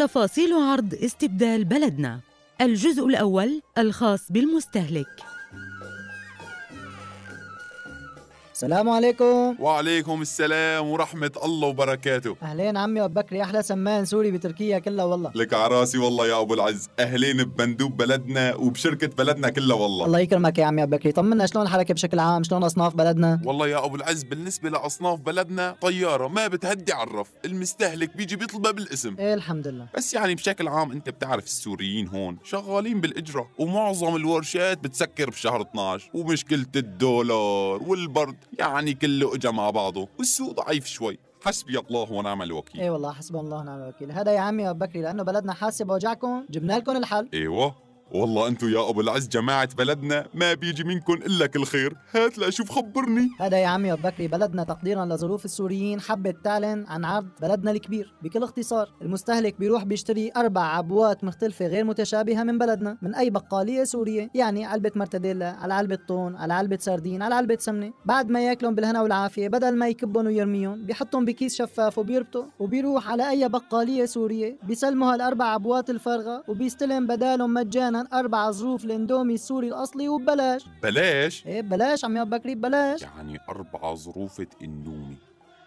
تفاصيل عرض استبدال بلدنا الجزء الأول الخاص بالمستهلك السلام عليكم وعليكم السلام ورحمة الله وبركاته أهلين عمي أبو بكري أحلى سمان سوري بتركيا كلها والله لك عراسي والله يا أبو العز أهلين بمندوب بلدنا وبشركة بلدنا كلها والله الله يكرمك يا عمي أبو بكري طمنا شلون الحركة بشكل عام شلون أصناف بلدنا والله يا أبو العز بالنسبة لأصناف بلدنا طيارة ما بتهدي عرف المستهلك بيجي بيطلبها بالاسم إيه الحمد لله بس يعني بشكل عام أنت بتعرف السوريين هون شغالين بالإجرة ومعظم الورشات بتسكر بشهر 12 ومشكلة الدولار والبرد يعني كله اجى مع بعضه والسوق ضعيف شوي حسبي الله ونعم الوكيل اي والله حسبي الله ونعم الوكيل هذا يا عمي ابو بكري لانه بلدنا حاسه بوجعكم جبنا لكم الحل ايوه والله انتو يا ابو العز جماعه بلدنا ما بيجي منكم الا كل خير هات لاشوف خبرني هذا يا عمي ابو بكري بلدنا تقديرا لظروف السوريين حبت تعلن عن عرض بلدنا الكبير بكل اختصار المستهلك بيروح بيشتري اربع عبوات مختلفه غير متشابهه من بلدنا من اي بقاليه سوريه يعني علبه مرتديلا على علبه طون على علبه سردين على علبه سمنه بعد ما ياكلهم بالهنا والعافيه بدل ما يكبهم ويرميهم بيحطهم بكيس شفاف وبيربطوا وبيروح على اي بقاليه سوريه بيسلموا هالاربع عبوات الفارغه وبيستلم بدالهم مجانا اربع ظروف الاندومي السوري الاصلي وببلاش بلاش ايه ببلاش عم بكري ببلاش يعني اربع ظروف اندومي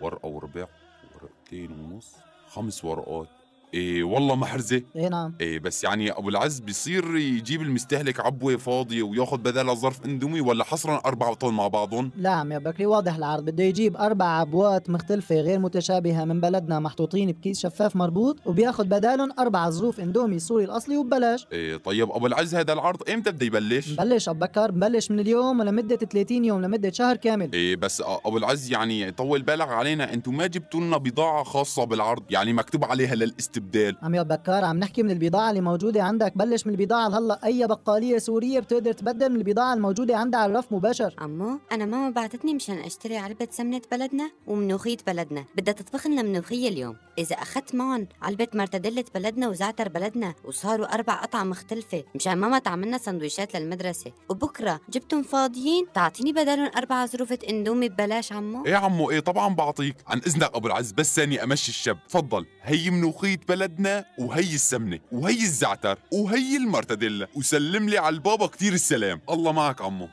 ورقة وربع ورقتين ونص خمس ورقات إيه والله محرزه اي نعم إيه بس يعني ابو العز بيصير يجيب المستهلك عبوه فاضيه وياخذ بدلها ظرف اندومي ولا حصرا اربع عطون مع بعضهم لا عم يا بكري واضح العرض بده يجيب اربع عبوات مختلفه غير متشابهه من بلدنا محطوطين بكيس شفاف مربوط وبياخذ بدالهم اربع ظروف اندومي السوري الاصلي وببلاش إيه طيب ابو العز هذا العرض امتى بده يبلش بلش ابو بكر ببلش من اليوم ولمده 30 يوم لمده شهر كامل إيه بس ابو العز يعني طول بالك علينا انتم ما جبتوا لنا بضاعه خاصه بالعرض يعني مكتوب عليها للاستبداد الدال عم يا بكار عم نحكي من البضاعه اللي موجوده عندك بلش من البضاعه هلا اي بقاليه سوريه بتقدر تبدل من البضاعه الموجوده عندها على الرف مباشر عمو انا ماما بعتتني مشان اشتري علبه سمنه بلدنا ومنوخيه بلدنا بدها تطبخ لنا منوخيه اليوم اذا اخذت معهم علبه مرتدله بلدنا وزعتر بلدنا وصاروا اربع قطع مختلفه مشان ماما تعملنا سندويشات للمدرسه وبكره جبتهم فاضيين تعطيني بدلهم اربع ظروف اندومي ببلاش عمو ايه عمو ايه طبعا بعطيك عن اذنك ابو العز بس ثانيه امشي الشاب تفضل هي منوخيه بلدنا وهي السمنة وهي الزعتر وهي المرتديلا وسلم لي على البابا كتير السلام الله معك عمو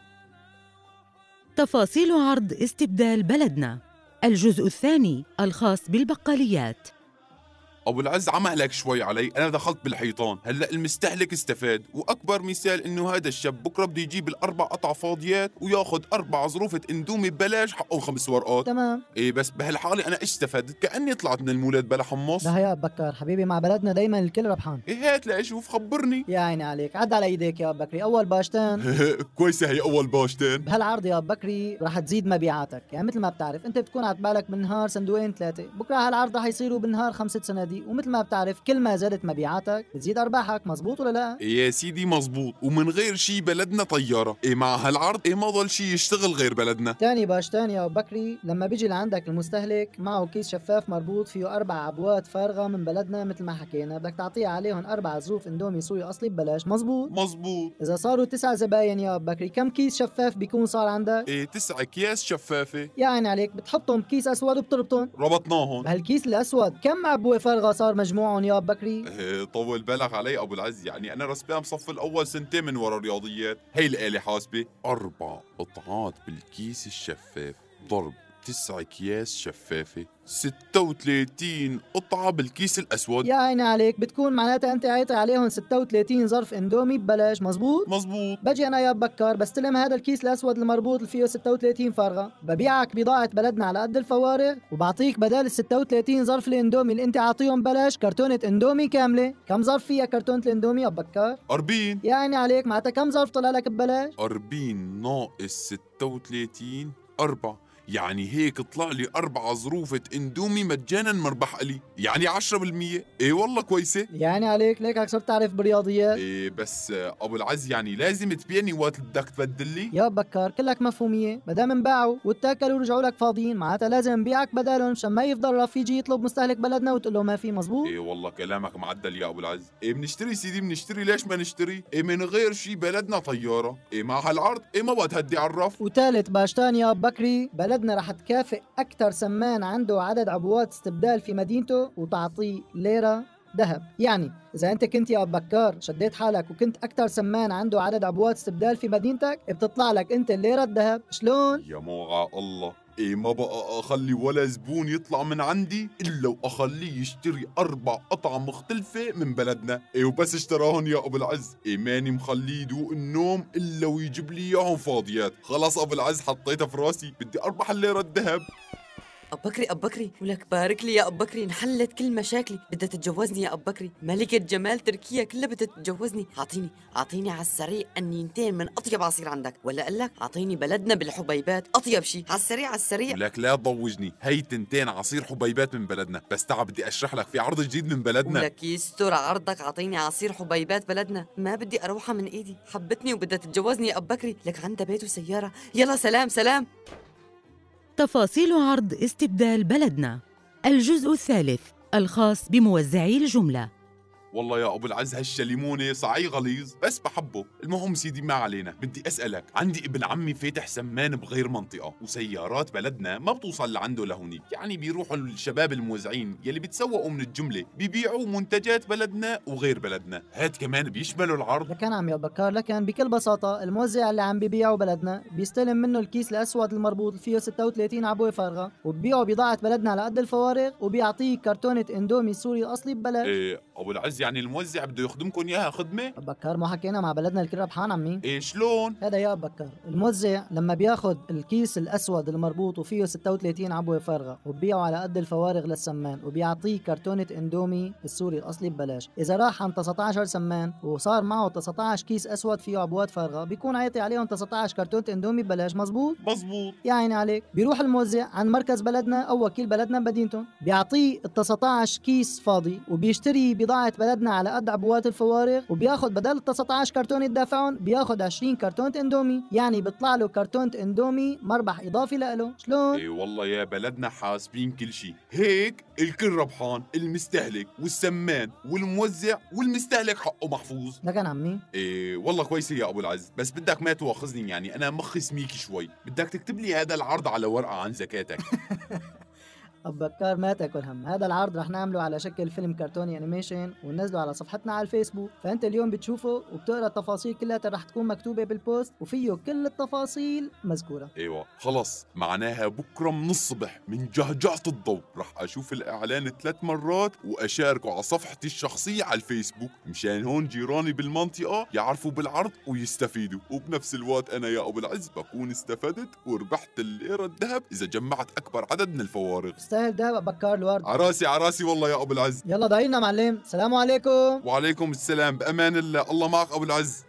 تفاصيل عرض استبدال بلدنا الجزء الثاني الخاص بالبقاليات ابو العز عمهلك شوي علي انا دخلت بالحيطان هلا المستهلك استفاد واكبر مثال انه هذا الشاب بكره بده يجيب الاربع قطع فاضيات وياخذ اربع ظروفة اندومي ببلاش حقه خمس ورقات تمام ايه بس بهالحاله انا ايش استفدت كاني طلعت من المولد بلا حمص لا يا بكر حبيبي مع بلدنا دايما الكل ربحان ايه هات لاشوف خبرني يا عيني عليك عد على ايديك يا بكري اول باشتين كويسه هي اول باشتين بهالعرض يا بكري رح تزيد مبيعاتك يعني مثل ما بتعرف انت بتكون على بالك بالنهار صندوقين ثلاثه بكره هالعرض رح يصيروا بالنهار خمسه صناديق ومثل ما بتعرف كل ما زادت مبيعاتك بتزيد ارباحك مزبوط ولا لا يا سيدي مزبوط ومن غير شي بلدنا طياره ايه مع هالعرض ايه ما ضل شي يشتغل غير بلدنا تاني باش تاني يا بكري لما بيجي لعندك المستهلك معه كيس شفاف مربوط فيه اربع عبوات فارغه من بلدنا مثل ما حكينا بدك تعطيه عليهم اربع ظروف اندومي سوري اصلي ببلاش مزبوط مزبوط اذا صاروا تسع زباين يا بكري كم كيس شفاف بيكون صار عندك ايه تسع اكياس شفافه يا عيني عليك بتحطهم بكيس اسود وبتربطهم ربطناهم هالكيس الاسود كم عبوه فارغه يلغى صار مجموعهم ياب بكري إيه، طول بالك علي ابو العز يعني انا رسبان صف الاول سنتين من ورا الرياضيات هي الآلة حاسبة اربع قطعات بالكيس الشفاف ضرب تسع أكياس شفافة 36 قطعة بالكيس الأسود يا عيني عليك بتكون معناتها أنت عيطي عليهم 36 ظرف إندومي ببلاش مزبوط مزبوط بجي أنا يا بكر بستلم هذا الكيس الأسود المربوط اللي فيه 36 فارغة ببيعك بضاعة بلدنا على قد الفوارغ وبعطيك بدال ال 36 ظرف الإندومي اللي أنت عاطيهم ببلاش كرتونة إندومي كاملة كم ظرف فيها كرتونة الإندومي يا بكر 40 يا عيني عليك معناتها كم ظرف طلع لك ببلاش 40 ناقص 36 4 يعني هيك طلع لي أربع ظروفة اندومي مجانا مربح لي يعني 10% إيه والله كويسة يعني عليك ليك صرت تعرف بالرياضيات إيه بس آه، أبو العز يعني لازم تبيعني وقت بدك تبدل لي يا بكار كلك مفهومية ما دام انباعوا واتاكلوا ورجعوا لك فاضيين معناتها لازم نبيعك بدالهم مشان ما يفضل رفيجي يطلب مستهلك بلدنا وتقول له ما في مزبوط إيه والله كلامك معدل يا أبو العز إيه بنشتري سيدي بنشتري ليش ما نشتري إيه من غير شي بلدنا طيارة إيه مع هالعرض إيه ما بتهدي عرف وثالث باشتان يا بكري بلد لجنة رح تكافئ أكثر سمان عنده عدد عبوات استبدال في مدينته وتعطيه ليرة ذهب يعني إذا أنت كنت يا بكار شديت حالك وكنت أكثر سمان عنده عدد عبوات استبدال في مدينتك بتطلع لك أنت الليرة الذهب شلون؟ يا موعى الله ايه ما بقى اخلي ولا زبون يطلع من عندي الا واخليه يشتري اربع قطع مختلفه من بلدنا ايه وبس اشتراهن يا ابو العز ايه ماني مخليه يدوق النوم الا ويجيب لي اياهم فاضيات خلاص ابو العز حطيتها في راسي بدي اربح الليره الذهب أب بكري أب بكري ولك بارك لي يا أب بكري انحلت كل مشاكلي بدها تتجوزني يا أب بكري ملكة جمال تركيا كلها بدها تتجوزني أعطيني أعطيني على السريع أنينتين من أطيب عصير عندك ولا أقول لك أعطيني بلدنا بالحبيبات أطيب شيء على السريع على السريع لك لا تضوجني هي تنتين عصير حبيبات من بلدنا بس تعا بدي أشرح لك في عرض جديد من بلدنا ولك يستر عرضك أعطيني عصير حبيبات بلدنا ما بدي أروحها من إيدي حبتني وبدها تتجوزني يا أب بكري لك عندها بيت وسيارة يلا سلام سلام تفاصيل عرض استبدال بلدنا الجزء الثالث الخاص بموزعي الجمله والله يا ابو العز هالشليمونه صعي غليظ بس بحبه المهم سيدي ما علينا بدي اسالك عندي ابن عمي فاتح سمان بغير منطقه وسيارات بلدنا ما بتوصل لعنده لهونيك يعني بيروحوا الشباب الموزعين يلي بتسوقوا من الجمله بيبيعوا منتجات بلدنا وغير بلدنا هاد كمان بيشملوا العرض لكن عم يا بكار لكن بكل بساطه الموزع اللي عم بيبيعوا بلدنا بيستلم منه الكيس الاسود المربوط فيه 36 عبوه فارغه وببيعه بضاعه بلدنا على قد الفوارغ وبيعطيه كرتونه اندومي سوري الاصلي ببلاش ايه ابو العز يعني الموزع بده يخدمكم اياها خدمه بكار ما حكينا مع بلدنا الكل ربحان عمي ايه شلون هذا يا بكار الموزع لما بياخد الكيس الاسود المربوط وفيه 36 عبوه فارغه وببيعه على قد الفوارغ للسمان وبيعطيه كرتونه اندومي السوري الاصلي ببلاش اذا راح عن 19 سمان وصار معه 19 كيس اسود فيه عبوات فارغه بيكون عيطي عليهم 19 كرتونه اندومي ببلاش مزبوط مزبوط يا عيني عليك بيروح الموزع عن مركز بلدنا او وكيل بلدنا بمدينته بيعطيه ال 19 كيس فاضي وبيشتري بضاعه بلد عددنا على قد عبوات الفوارغ وبياخد بدل 19 كرتونه يدافعهم بياخد 20 كرتونه اندومي يعني بيطلع له كرتونه اندومي مربح اضافي لإله شلون اي والله يا بلدنا حاسبين كل شيء هيك الكل ربحان المستهلك والسمان والموزع والمستهلك حقه محفوظ لكن عمي ايه والله كويسه يا ابو العز بس بدك ما تواخذني يعني انا مخي سميك شوي بدك تكتب لي هذا العرض على ورقه عن زكاتك أبو بكار ما تاكل هم هذا العرض رح نعمله على شكل فيلم كرتوني انيميشن وننزله على صفحتنا على الفيسبوك فانت اليوم بتشوفه وبتقرا التفاصيل كلها رح تكون مكتوبه بالبوست وفيه كل التفاصيل مذكوره ايوه خلص معناها بكره من الصبح من جهجعه الضوء رح اشوف الاعلان ثلاث مرات واشاركه على صفحتي الشخصيه على الفيسبوك مشان هون جيراني بالمنطقه يعرفوا بالعرض ويستفيدوا وبنفس الوقت انا يا ابو العز بكون استفدت وربحت الليره الذهب اذا جمعت اكبر عدد من الفوارق يستاهل ده بكار الورد عراسي عراسي والله يا ابو العز يلا ضايلنا معلم السلام عليكم وعليكم السلام بامان الله الله معك ابو العز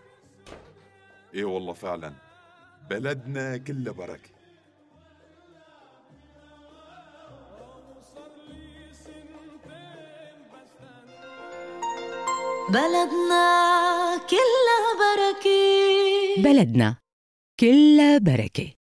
ايه والله فعلا بلدنا كلها بركه بلدنا كلها بركة بلدنا كلها بركة